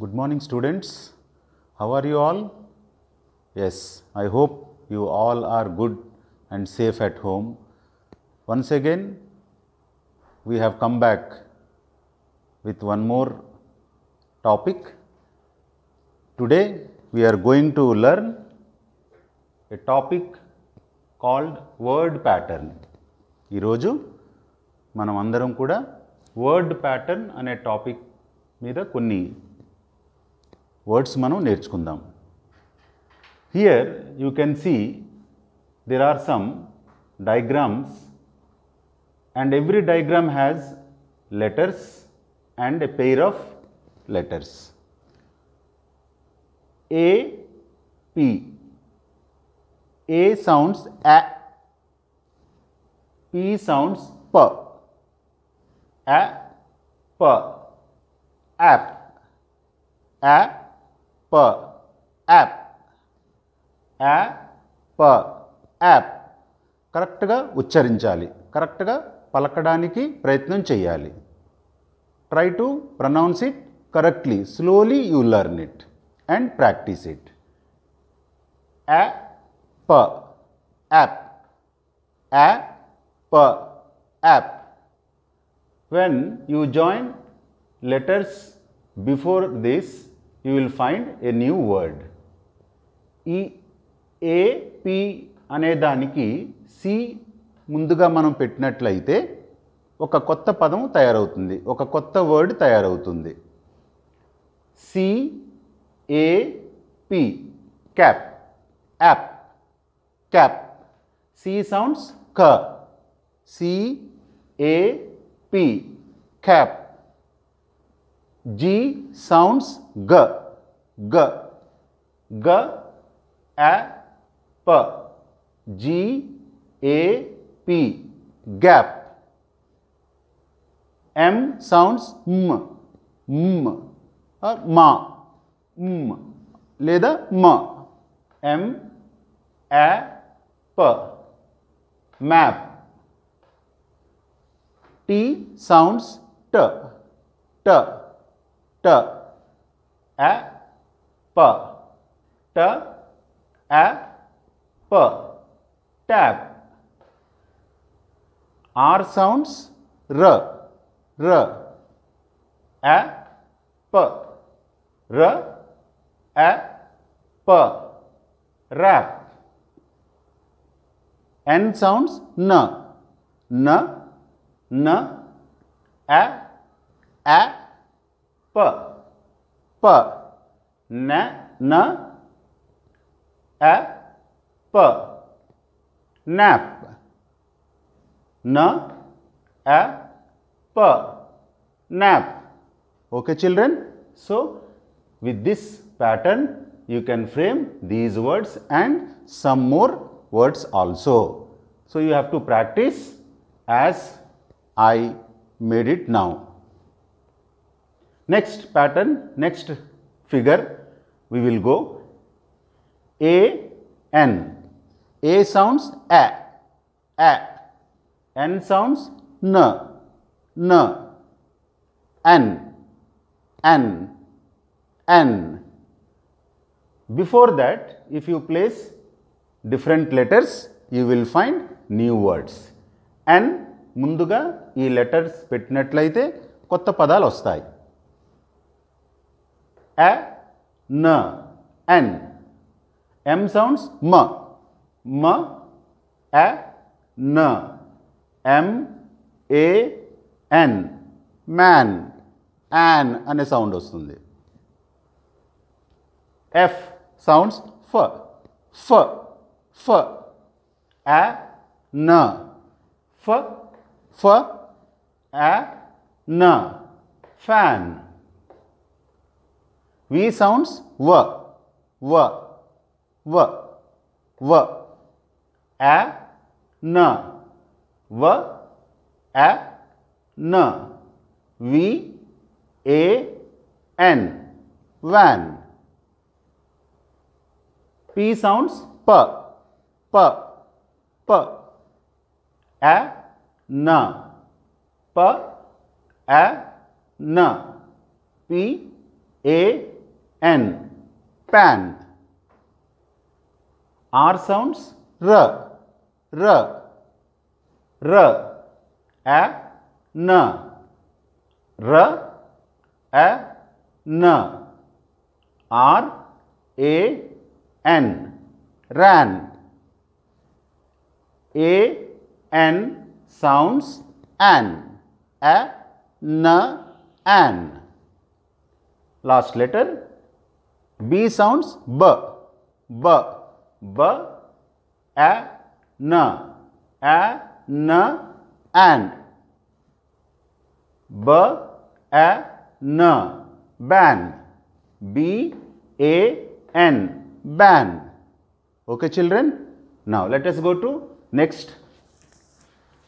Good morning students. How are you all? Yes, I hope you all are good and safe at home. Once again, we have come back with one more topic. Today, we are going to learn a topic called word pattern. ఈరోజు మనం అందరం కూడా word pattern అనే topic meeda కొన్ని Words manu నేర్చుకుందాం Here you can see there are some diagrams and every diagram has letters and a pair of letters. A, P. A sounds A. P sounds P. A, P. App. App p app a p app correct ga uchcharinchali correct ga palakadaniki try to pronounce it correctly slowly you learn it and practice it a p app a p app when you join letters before this you will find a new word ఈ A P అనే దానికి C ముందుగా మనం పెట్టినట్లయితే ఒక కొత్త పదం తయారవుతుంది ఒక కొత్త వర్డ్ తయారవుతుంది C A P cap ap cap C sounds క C A P cap G sounds G, G, G, A, P, G, A, P, gap. M sounds M, M, or uh, Ma, M, ma m a p map. T sounds T, T, T A P T A P Tap R sounds R R A P R A P Rap N sounds N N N A A nap, न ए प nap न ए प nap okay children so with this pattern you can frame these words and some more words also so you have to practice as i made it now Next pattern, next figure we will go A, N. A sounds A, A. N sounds N, N. N, N, N. Before that, if you place different letters, you will find new words. N ముందుగా ఈ letters పెట్టినట్లయితే కొత్త పదాలు వస్తాయి a, n, n. M sounds m, m, a, n, m, a, n, man, an, and a sound of sundi. F sounds f, f, f, a, n, f, f, a, n, fan. V sounds V, V, V, V, A, N, V, A, N, V, A, N, van. P sounds P, P, P, A, N, P, A, N, P, A, N. N. Pan. R sounds R. R. R. A. N. R. A. N. R. A. N. Ran. A. N sounds an. A. N. An. Last letter B sounds B, B, B, A, N, A, N, and. B, A, N, band. B, A, N, band. Okay children? Now let us go to next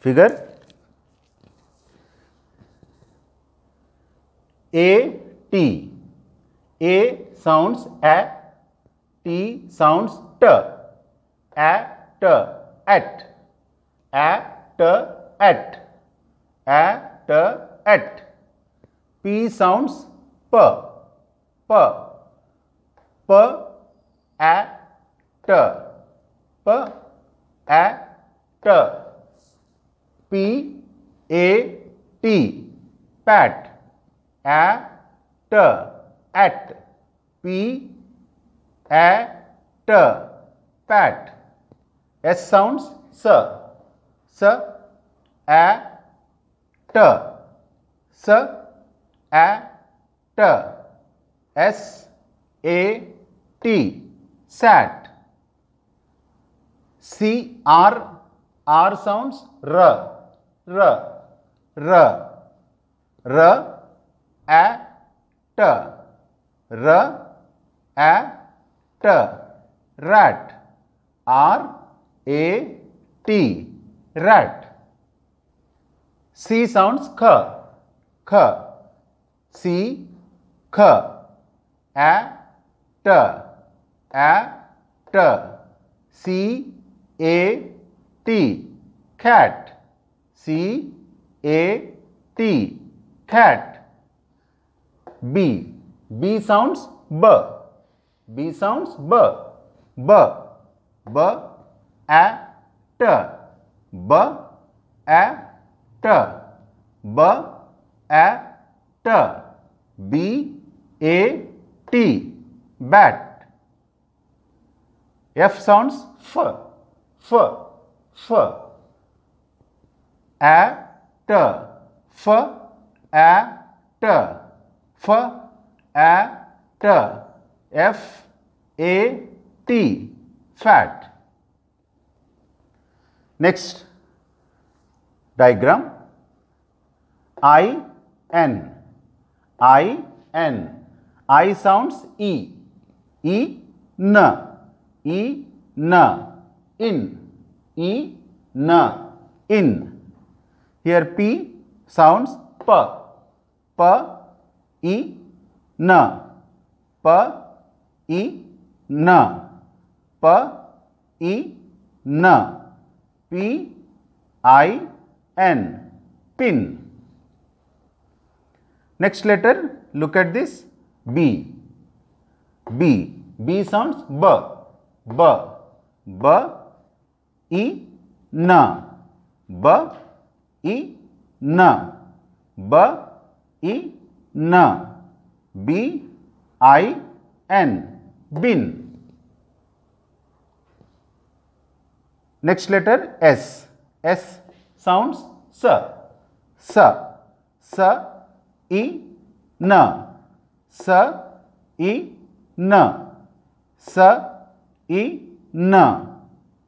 figure. A, T. A sounds a, T sounds t, a, t, at, a, t, at, a, t, at. P sounds p, p, p, a, t, p, a, t. P, a, t, pat, a, t at p a t pat s sounds s s a t s a t s a t sat c r r sounds r r r r a t R A T rat R A T rat C sounds K K C K A T A T C A T cat C A T cat B B sounds B. B sounds B. B. B. A. T. B. A. T. B. A. T. B. A. T. Bat. F sounds F. F. F. A. T. F. A. T. F. Fat. F A T. Fat. Next diagram. I N. I N. I sounds E. E N. E N. In. E N. In. Here P sounds P. P. E न प इ न प इ न p i n pin next letter look at this b b b sounds b b b e n b e n b e n B I N bin. Next letter S. S sounds sir. Sir. Sir E N. Sir E N. Sir E N.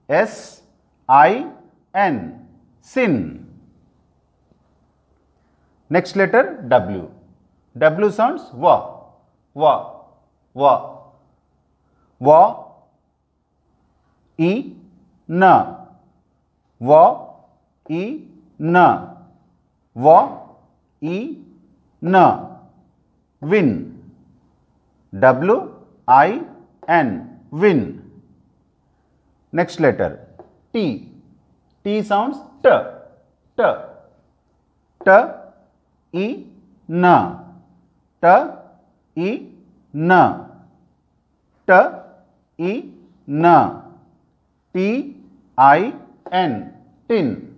S I N. Sin. Next letter W. W sounds wa, wa, wa, wa, e, na, wa, e, na, wa, e, na, win, W, I, N, win. Next letter, T, T sounds t, t, t, e, na, T E N T E N T I N tin.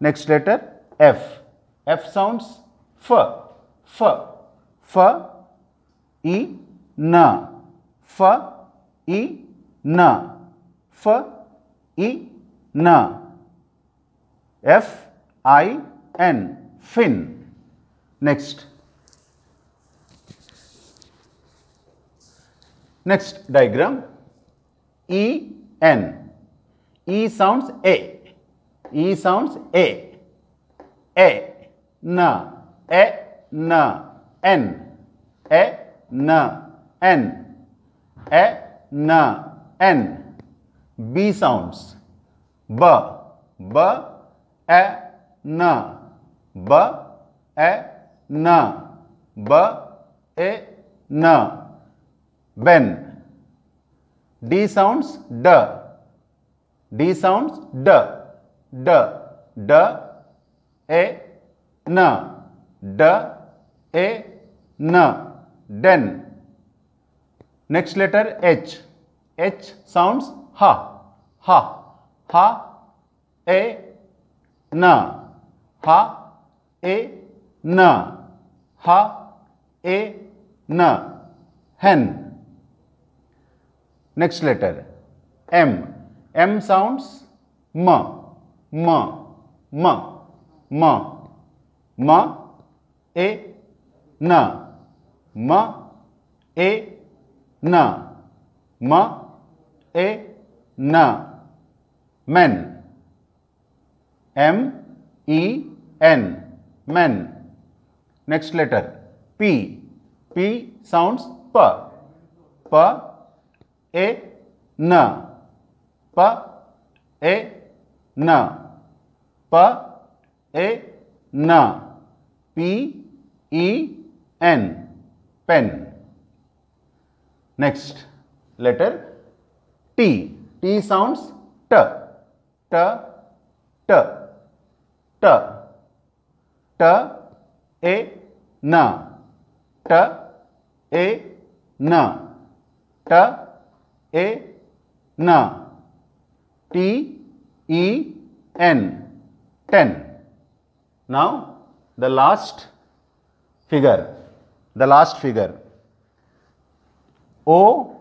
Next letter F. F sounds F F F E N F E N F E N F I N fin. Next Next diagram E N. E sounds A. E sounds A. A. Na. A. Na. N. A. Na. N. A. Na. N. B sounds. B. B. A. Na. B. A. Na. B. A. Na when d sounds d d sounds d d d a n d a n then next letter h h sounds ha ha ha a n ha a n ha a n hen Next letter M. M sounds ma ma ma ma ma ma a na na Men. M. E. N. Men. Next letter P. P sounds pa pa a N P A N P A N P E N pen next letter t t sounds t t t t t a n t a n t a N T E N 10 now the last figure the last figure O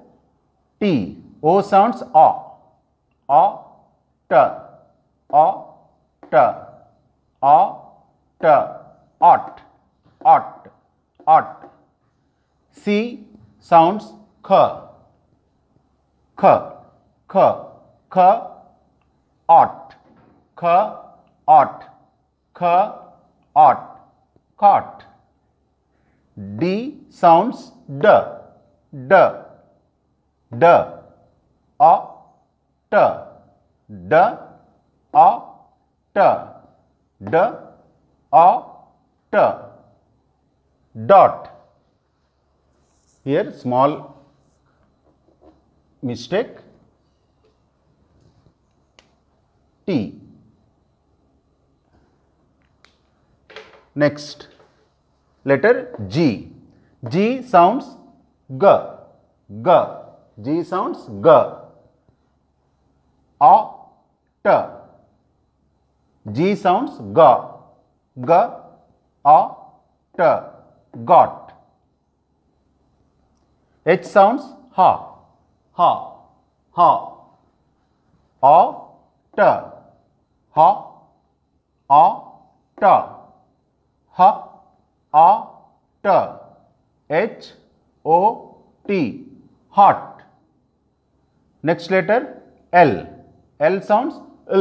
T O sounds a a t a t a t ought C sounds K, K, K, ot, K, ot, K, ot, caught d sounds d d d a t d a t d a t dot here small mistake T. Next, letter G. G sounds G. G. G sounds G. A. T. G sounds G. G. A. T. Got. H sounds ha h h o t h o t h o t h o t hot next letter l l sounds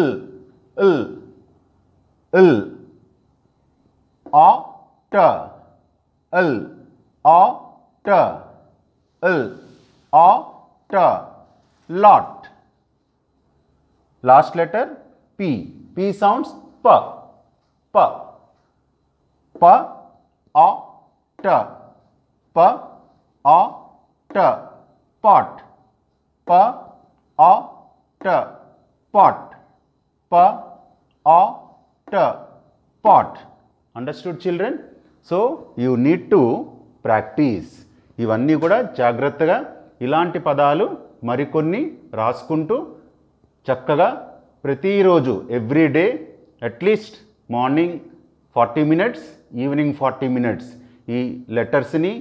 l l l o t l o t l o lot last letter p p sounds p p p a t p a t pot p a t pot p a t pot understood children so you need to practice ఇవన్నీ కూడా జాగ్రత్తగా ఇలాంటి పదాలు మరికొన్ని రాసుకుంటూ చక్కగా ప్రతిరోజు everyday at least morning forty minutes evening forty minutes ఈ లెటర్స్ని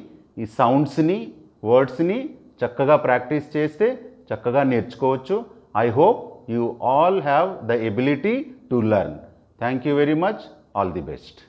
ఈ సౌండ్స్ని వర్డ్స్ని చక్కగా ప్రాక్టీస్ చేస్తే చక్కగా నేర్చుకోవచ్చు I hope you all have the ability to learn thank you very much all the best